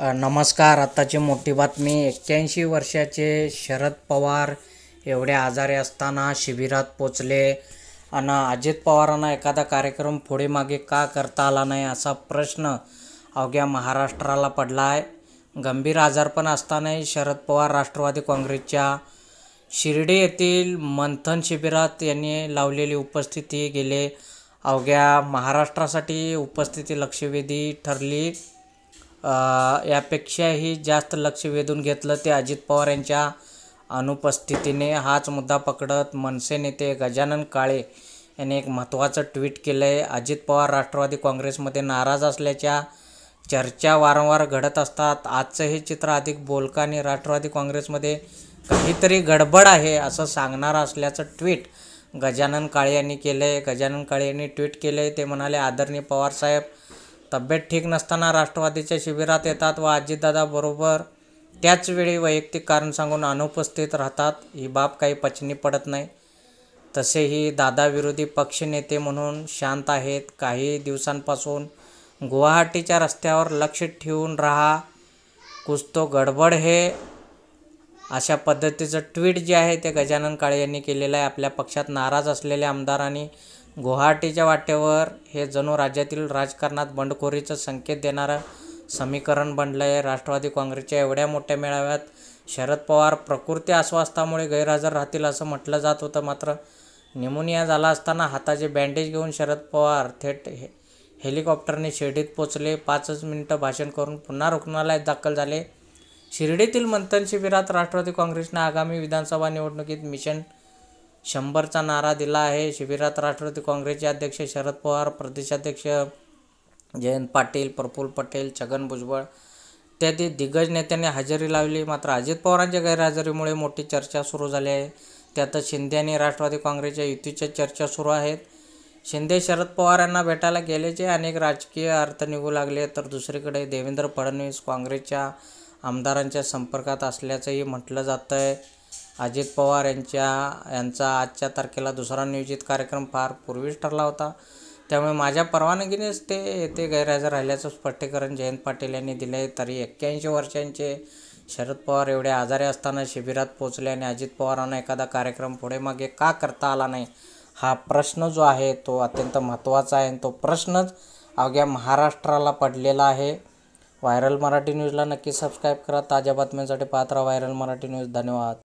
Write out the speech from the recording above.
नमस्कार आत्ताची मोठी बातमी एक्क्याऐंशी वर्षाचे शरद पवार एवढे आजारी असताना शिबिरात पोचले आणि अजित पवारांना एखादा कार्यक्रम पुढे मागे का करता आला नाही असा प्रश्न अवघ्या महाराष्ट्राला पडला आहे गंभीर आजारपण असतानाही शरद पवार राष्ट्रवादी काँग्रेसच्या शिर्डी येथील मंथन शिबिरात यांनी लावलेली उपस्थिती गेले अवघ्या महाराष्ट्रासाठी उपस्थिती लक्षवेधी ठरली यापेक्षाही जास्त लक्ष वेधून घेतलं ते अजित पवार यांच्या अनुपस्थितीने हाच मुद्दा पकडत मनसे नेते गजानन काळे यांनी एक महत्त्वाचं ट्विट केलं आहे अजित पवार राष्ट्रवादी काँग्रेसमध्ये नाराज असल्याच्या चर्चा वारंवार घडत असतात आजचं हे चित्र अधिक बोलकाने राष्ट्रवादी काँग्रेसमध्ये काहीतरी गडबड आहे असं सांगणार असल्याचं ट्विट गजानन काळे यांनी केलं आहे गजानन काळे यांनी ट्विट केलं आहे ते म्हणाले आदरणीय पवारसाहेब तब्येत ठीक नसताना राष्ट्रवादीच्या शिबिरात येतात व बरोबर त्याचवेळी वैयक्तिक कारण सांगून अनुपस्थित राहतात ही बाब काही पचनी पडत नाही तसेही दादाविरोधी पक्षनेते म्हणून शांत आहेत काही दिवसांपासून गुवाहाटीच्या रस्त्यावर लक्ष ठेवून राहा कुस्तो गडबड हे अशा पद्धतीचं ट्विट जे आहे ते गजानन काळे यांनी केलेलं आहे आपल्या पक्षात नाराज असलेले आमदारांनी गुवाहाटीच्या वाटेवर हे जणू राज्यातील राजकारणात बंडखोरीचं संकेत देणारं समीकरण बनलं आहे राष्ट्रवादी काँग्रेसच्या एवढ्या मोठ्या मेळाव्यात शरद पवार प्रकृती अस्वास्थामुळे गैरहजर राहतील असं म्हटलं जात होतं मात्र निमोनिया झाला असताना हाताचे बँडेज घेऊन शरद पवार थेट हे हेलिकॉप्टरने शिर्डीत पोचले पाचच मिनटं भाषण करून पुन्हा रुग्णालयात दाखल झाले शिर्डीतील मंथन शिबिरात राष्ट्रवादी काँग्रेसनं आगामी विधानसभा निवडणुकीत मिशन शंभरचा नारा दिला आहे शिबिरात राष्ट्रवादी काँग्रेसचे अध्यक्ष शरद पवार प्रदेशाध्यक्ष जयंत पाटील प्रफुल्ल पटेल छगन भुजबळ इत्यादी दिग्गज नेत्यांनी हजेरी लावली मात्र अजित पवारांच्या गैरहजेरीमुळे मोठी चर्चा सुरू झाली आहे त्यातच शिंदे आणि राष्ट्रवादी काँग्रेसच्या युतीच्या चर्चा सुरू आहेत शिंदे शरद पवार यांना भेटायला गेल्याचे अनेक राजकीय अर्थ निघू लागले तर दुसरीकडे देवेंद्र फडणवीस काँग्रेसच्या आमदारांच्या संपर्कात असल्याचंही म्हटलं जातं आहे अजित पवार यांच्या यांचा आजच्या तारखेला दुसरा नियोजित कार्यक्रम फार पूर्वीच ठरला होता त्यामुळे माझ्या परवानगीनेच ते येथे गैरहजर राहिल्याचं स्पष्टीकरण जयंत पाटील यांनी दिले तरी एक्क्याऐंशी वर्षांचे शरद पवार एवढे आजारी असताना शिबिरात पोचले आणि अजित पवारांना एखादा कार्यक्रम पुढे मागे का करता आला नाही हा प्रश्न जो आहे तो अत्यंत महत्त्वाचा आहे आणि तो प्रश्नच अवघ्या महाराष्ट्राला पडलेला आहे व्हायरल मराठी न्यूजला नक्की सबस्क्राईब करा ताज्या बातम्यांसाठी पात्रा व्हायरल मराठी न्यूज धन्यवाद